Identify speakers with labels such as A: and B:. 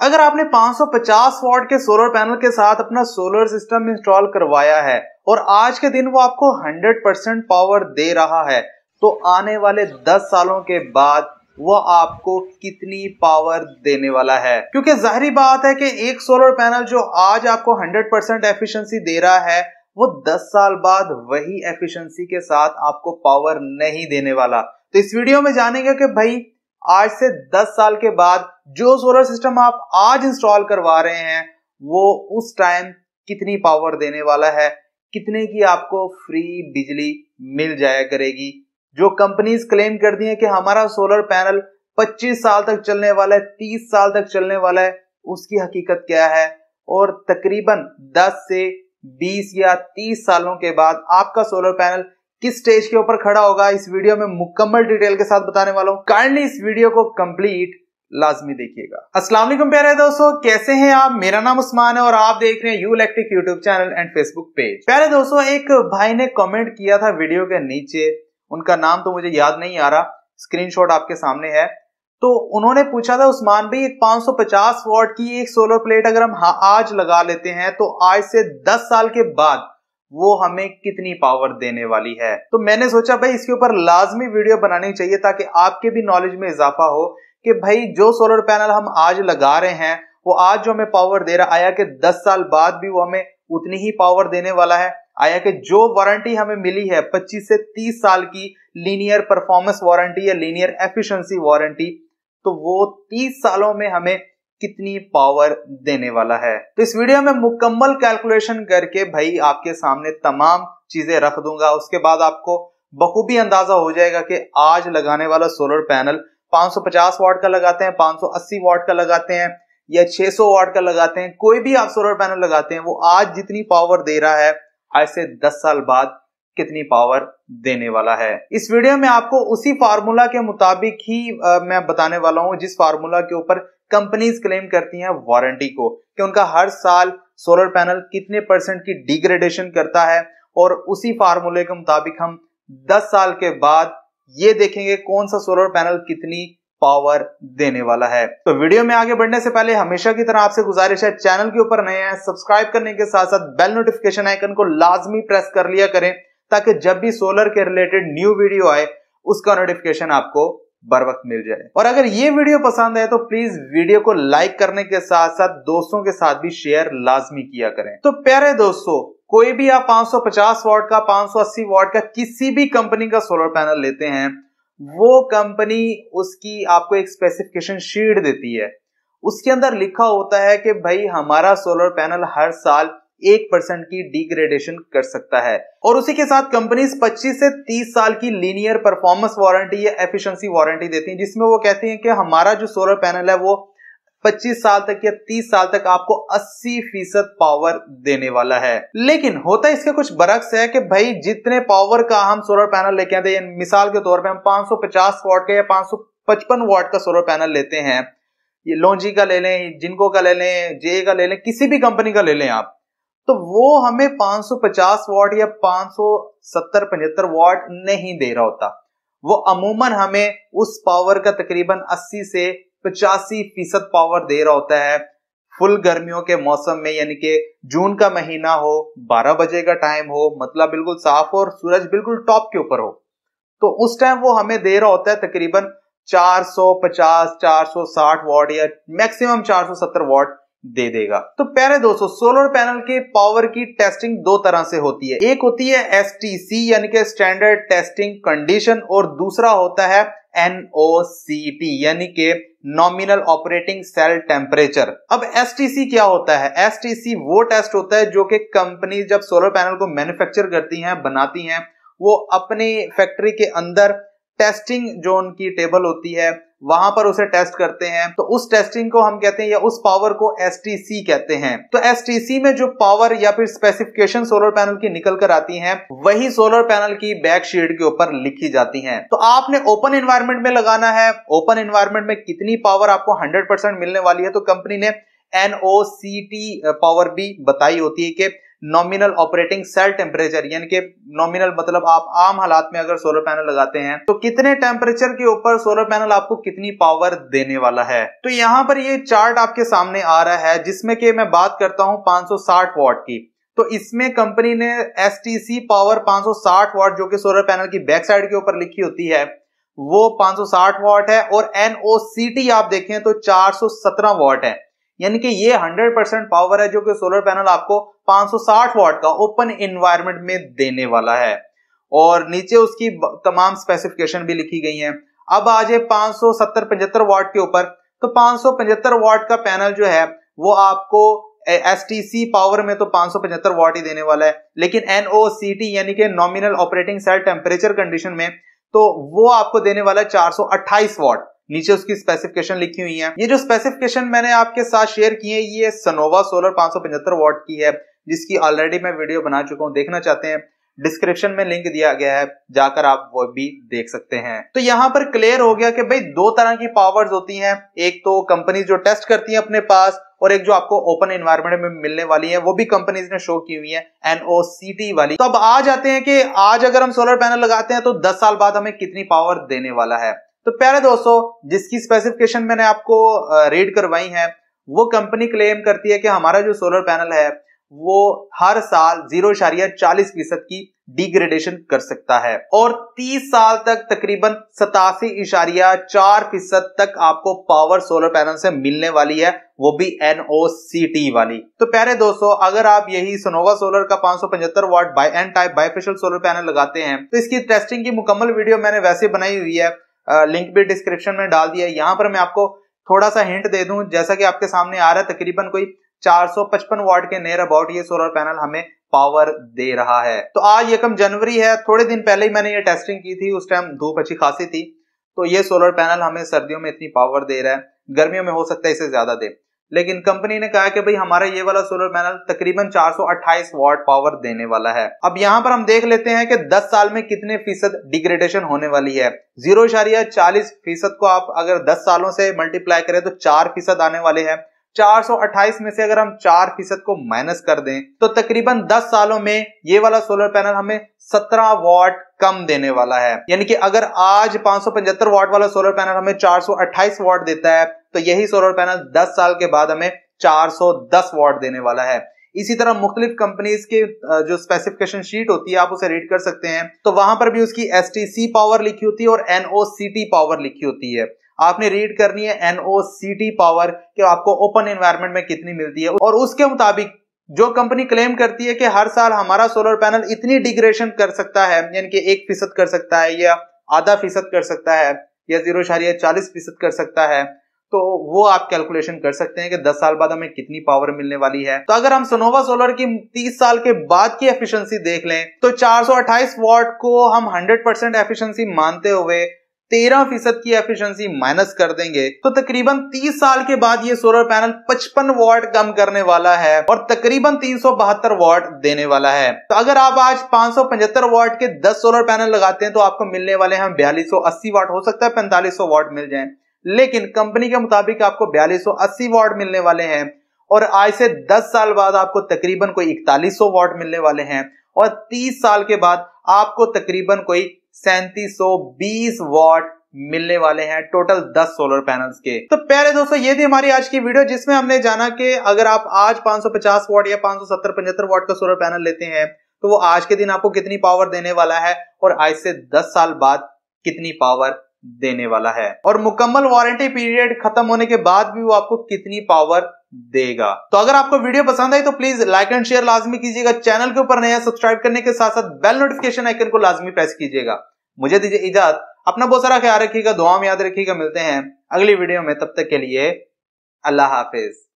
A: अगर आपने 550 वॉट के सोलर पैनल के साथ अपना सोलर सिस्टम इंस्टॉल करवाया है और आज के दिन वो आपको 100 परसेंट पावर दे रहा है तो आने वाले 10 सालों के बाद वो आपको कितनी पावर देने वाला है क्योंकि जाहरी बात है कि एक सोलर पैनल जो आज आपको 100 परसेंट एफिशियंसी दे रहा है वो 10 साल बाद वही एफिशिएंसी के साथ आपको पावर नहीं देने वाला तो इस वीडियो में जानेंगे कि भाई आज से 10 साल के बाद जो सोलर सिस्टम आप आज इंस्टॉल करवा रहे हैं वो उस टाइम कितनी पावर देने वाला है कितने की आपको फ्री बिजली मिल जाया करेगी जो कंपनीज क्लेम कर दी है कि हमारा सोलर पैनल 25 साल तक चलने वाला है 30 साल तक चलने वाला है उसकी हकीकत क्या है और तकरीबन 10 से 20 या 30 सालों के बाद आपका सोलर पैनल किस स्टेज के ऊपर खड़ा होगा इस वीडियो में मुकम्मल डिटेल के साथ बताने वाला हूँ काइंडली इस वीडियो को कंप्लीट लाजमी देखिएगा असला प्यारे दोस्तों कैसे हैं आप मेरा नाम उस्मान है और आप देख रहे हैं U electric YouTube channel and Facebook page प्यारे दोस्तों एक भाई ने कमेंट किया था वीडियो के नीचे उनका नाम तो मुझे याद नहीं आ रहा स्क्रीनशॉट आपके सामने है तो उन्होंने पूछा था उस्मान भाई एक 550 वॉट की एक सोलर प्लेट अगर हम आज लगा लेते हैं तो आज से 10 साल के बाद वो हमें कितनी पावर देने वाली है तो मैंने सोचा भाई इसके ऊपर लाजमी वीडियो बनानी चाहिए ताकि आपके भी नॉलेज में इजाफा हो कि भाई जो सोलर पैनल हम आज लगा रहे हैं वो आज जो हमें पावर दे रहा आया कि 10 साल बाद भी वो हमें उतनी ही पावर देने वाला है आया कि जो वारंटी हमें मिली है 25 से 30 साल की लीनियर परफॉर्मेंस वारंटी या लीनियर एफिशिएंसी वारंटी तो वो 30 सालों में हमें कितनी पावर देने वाला है तो इस वीडियो में मुकम्मल कैलकुलेशन करके भाई आपके सामने तमाम चीजें रख दूंगा उसके बाद आपको बखूबी अंदाजा हो जाएगा कि आज लगाने वाला सोलर पैनल 550 वाट का लगाते हैं 580 वाट का लगाते हैं या 600 वाट का लगाते हैं कोई भी आप सोलर पैनल लगाते हैं वो आज जितनी पावर दे रहा है आज से 10 साल बाद कितनी पावर देने वाला है इस वीडियो में आपको उसी फार्मूला के मुताबिक ही आ, मैं बताने वाला हूं जिस फार्मूला के ऊपर कंपनीज क्लेम करती हैं वारंटी को कि उनका हर साल सोलर पैनल कितने परसेंट की डिग्रेडेशन करता है और उसी फार्मूले के मुताबिक हम 10 साल के बाद ये देखेंगे कौन सा सोलर पैनल कितनी पावर देने वाला है तो वीडियो में आगे बढ़ने से पहले हमेशा की तरह आपसे गुजारिश है चैनल के ऊपर नए हैं सब्सक्राइब करने के साथ साथ बेल नोटिफिकेशन आइकन को लाजमी प्रेस कर लिया करें ताकि जब भी सोलर के रिलेटेड न्यू वीडियो आए उसका नोटिफिकेशन आपको बर वक्त मिल जाए और अगर ये वीडियो पसंद आए तो प्लीज वीडियो को लाइक करने के साथ साथ दोस्तों के साथ भी शेयर लाजमी किया करें तो प्यारे दोस्तों कोई भी आप 550 वाट का 580 वाट का किसी भी कंपनी का सोलर पैनल लेते हैं वो कंपनी उसकी आपको एक स्पेसिफिकेशन शीट देती है उसके अंदर लिखा होता है कि भाई हमारा सोलर पैनल हर साल एक परसेंट की डिग्रेडेशन कर सकता है और उसी के साथ कंपनीज 25 से 30 साल की लीनियर परफॉर्मेंस वारंटी या एफिशिएंसी वारंटी देती हैं जिसमें वो कहती हैं कि हमारा जो सोलर पैनल है वो पच्चीस साल तक या तीस साल तक आपको अस्सी फीसद पावर देने वाला है लेकिन होता है इसका कुछ बरक्स है कि भाई जितने पावर का हम सोलर पैनल लेके आते हैं मिसाल के तौर पे हम 550 वाट का या 555 वाट का सोलर पैनल लेते हैं ये लोंजी का ले लें जिनको का ले लें जे का ले लें किसी भी कंपनी का ले लें आप तो वो हमें 550 वाट या 570 75 वाट नहीं दे रहा होता वो अमूमन हमें उस पावर का तकरीबन 80 से पचासी फीसद पावर दे रहा होता है फुल गर्मियों के मौसम में यानी कि जून का महीना हो 12 बजे का टाइम हो मतलब बिल्कुल साफ हो और सूरज बिल्कुल टॉप के ऊपर हो तो उस टाइम वो हमें दे रहा होता है तकरीबन 450 460 वॉट या मैक्सिमम 470 वॉट दे देगा तो प्यारे दोस्तों सोलर पैनल के पावर की टेस्टिंग दो तरह से होती है एक होती है एस यानी कि स्टैंडर्ड टेस्टिंग कंडीशन और दूसरा होता है NOCT यानी कि नॉमिनल ऑपरेटिंग सेल टेम्परेचर अब एस क्या होता है एस वो टेस्ट होता है जो कि कंपनी जब सोलर पैनल को मैन्युफैक्चर करती हैं बनाती हैं वो अपनी फैक्ट्री के अंदर टेस्टिंग जो उनकी टेबल होती है वहां पर उसे टेस्ट करते हैं तो उस टेस्टिंग को हम कहते हैं या उस पावर को एस कहते हैं तो एस में जो पावर या फिर स्पेसिफिकेशन सोलर पैनल की निकल कर आती है वही सोलर पैनल की बैक के ऊपर लिखी जाती है तो आपने ओपन एनवायरमेंट में लगाना है ओपन एनवायरमेंट में कितनी पावर आपको हंड्रेड मिलने वाली है तो कंपनी ने एनओ पावर uh, भी बताई होती है कि नॉमिनल ऑपरेटिंग सेल टेम्परेचर यानी कि नॉमिनल मतलब आप आम हालात में अगर सोलर पैनल लगाते हैं तो कितने टेम्परेचर के ऊपर सोलर पैनल आपको कितनी पावर देने वाला है तो यहाँ पर ये चार्ट आपके सामने आ रहा है जिसमें कि मैं बात करता हूँ 560 सौ वॉट की तो इसमें कंपनी ने S T C power 560 watt जो कि सोलर पैनल की बैक साइड के ऊपर लिखी होती है वो 560 वॉट है और एनओ आप देखें तो 417 वॉट है यानी कि ये 100 परसेंट पावर है जो कि सोलर पैनल आपको 560 वाट का ओपन इन्वायरमेंट में देने वाला है और नीचे उसकी तमाम स्पेसिफिकेशन भी लिखी गई हैं अब आ जाए सत्तर पचहत्तर वाट के ऊपर तो पांच वाट का पैनल जो है वो आपको एस टी सी पावर में तो पचहत्तर वाट ही देने वाला है लेकिन एनओसीटी यानी कि nominal operating cell temperature condition में तो वो आपको देने वाला है 428 वाट नीचे उसकी स्पेसिफिकेशन लिखी हुई है ये जो स्पेसिफिकेशन मैंने आपके साथ शेयर की है ये सनोवा सोलर पांच वॉट की है जिसकी ऑलरेडी मैं वीडियो बना चुका हूँ देखना चाहते हैं डिस्क्रिप्शन में लिंक दिया गया है जाकर आप वो भी देख सकते हैं तो यहाँ पर क्लियर हो गया कि भाई दो तरह की पावर्स होती हैं एक तो कंपनी जो टेस्ट करती है अपने पास और एक जो आपको ओपन एनवायरमेंट में मिलने वाली है वो भी कंपनीज ने शो की हुई है एनओसीटी वाली तो अब आ जाते हैं कि आज अगर हम सोलर पैनल लगाते हैं तो दस साल बाद हमें कितनी पावर देने वाला है तो प्यारे दोस्तों जिसकी स्पेसिफिकेशन मैंने आपको रीड करवाई है वो कंपनी क्लेम करती है कि हमारा जो सोलर पैनल है वो हर साल जीरो शारिया चालीस फीसद की डिग्रेडेशन कर सकता है और 30 साल तक तकरीबन सतासी इशारिया चार फीसद तक आपको पावर सोलर पैनल से मिलने वाली है वो भी एनओसीटी वाली तो प्यारे दोस्तों अगर आप यही सोनोवा सोलर का पांच सौ पचहत्तर watt by N type bifacial solar panel लगाते हैं तो इसकी टेस्टिंग की मुकम्मल वीडियो मैंने वैसे बनाई हुई है लिंक भी डिस्क्रिप्शन में डाल दिया है यहाँ पर मैं आपको थोड़ा सा हिंट दे दूं जैसा कि आपके सामने आ रहा है तकरीबन कोई 455 वाट के नियर अबाउट ये सोलर पैनल हमें पावर दे रहा है तो आज एकम जनवरी है थोड़े दिन पहले ही मैंने ये टेस्टिंग की थी उस टाइम धूप अच्छी खासी थी तो ये सोलर पैनल हमें सर्दियों में इतनी पावर दे रहा है गर्मियों में हो सकता है इसे ज्यादा दे लेकिन कंपनी ने कहा कि भाई हमारा ये वाला सोलर पैनल तकरीबन 428 वॉट पावर देने वाला है अब यहाँ पर हम देख लेते हैं कि 10 साल में कितने फीसद डिग्रेडेशन होने वाली है जीरो इशारिया चालीस फीसद को आप अगर 10 सालों से मल्टीप्लाई करें तो चार फीसद आने वाले हैं 428 में से अगर हम 4 फीसद को माइनस कर दें तो तकरीबन 10 सालों में ये वाला सोलर पैनल हमें 17 वॉट कम देने वाला है यानी कि अगर आज पांच वाट वाला सोलर पैनल हमें 428 वाट देता है तो यही सोलर पैनल 10 साल के बाद हमें 410 वॉट देने वाला है इसी तरह मुख्तलिफ कंपनीज के जो स्पेसिफिकेशन शीट होती है आप उसे रीड कर सकते हैं तो वहां पर भी उसकी एस टी सी पावर लिखी होती है और एनओ सी टी पावर लिखी होती है आपने रीड करनी है एनओ सी टी पावर कि आपको ओपन एनवायरमेंट में कितनी मिलती है और उसके मुताबिक जो कंपनी क्लेम करती है कि हर साल हमारा सोलर पैनल इतनी डिग्रेशन कर सकता है यानी कि एक फीसद कर सकता है या आधा फीसद कर सकता है या जीरो चालीस फीसद कर सकता है तो वो आप कैलकुलेशन कर सकते हैं कि 10 साल बाद हमें कितनी पावर मिलने वाली है तो अगर हम सोनोवा सोलर की 30 साल के बाद की एफिशिएंसी देख लें तो 428 वॉट को हम 100 परसेंट एफिशियंसी मानते हुए तेरह फीसद की एफिशिएंसी माइनस कर देंगे तो तकरीबन 30 साल के बाद ये सोलर पैनल 55 वाट कम करने वाला है और तकरीबन तीन वाट देने वाला है तो अगर आप आज पांच वाट के 10 सोलर पैनल लगाते हैं तो आपको मिलने वाले हैं बयालीस वाट हो सकता है पैंतालीस वाट मिल जाए लेकिन कंपनी के मुताबिक आपको बयालीस सौ मिलने वाले हैं और आज से 10 साल बाद आपको तकरीबन कोई सौ वाट मिलने वाले हैं और 30 साल के बाद आपको तकरीबन कोई 3720 वाट मिलने वाले हैं टोटल 10 सोलर पैनल्स के तो पहले दोस्तों ये थी हमारी आज की वीडियो जिसमें हमने जाना कि अगर आप आज 550 वाट या 570 सौ वाट का सोलर पैनल लेते हैं तो वो आज के दिन आपको कितनी पावर देने वाला है और आज से 10 साल बाद कितनी पावर देने वाला है और मुकम्मल वारंटी पीरियड खत्म होने के बाद भी वो आपको कितनी पावर देगा तो अगर आपको वीडियो पसंद आई तो प्लीज लाइक एंड शेयर लाजमी कीजिएगा चैनल के ऊपर नया सब्सक्राइब करने के साथ साथ बेल नोटिफिकेशन आइकन को लाजमी प्रेस कीजिएगा मुझे दीजिए इजाजत अपना बहुत सारा ख्याल रखिएगा दुआ में याद रखिएगा मिलते हैं अगली वीडियो में तब तक के लिए अल्लाह हाफिज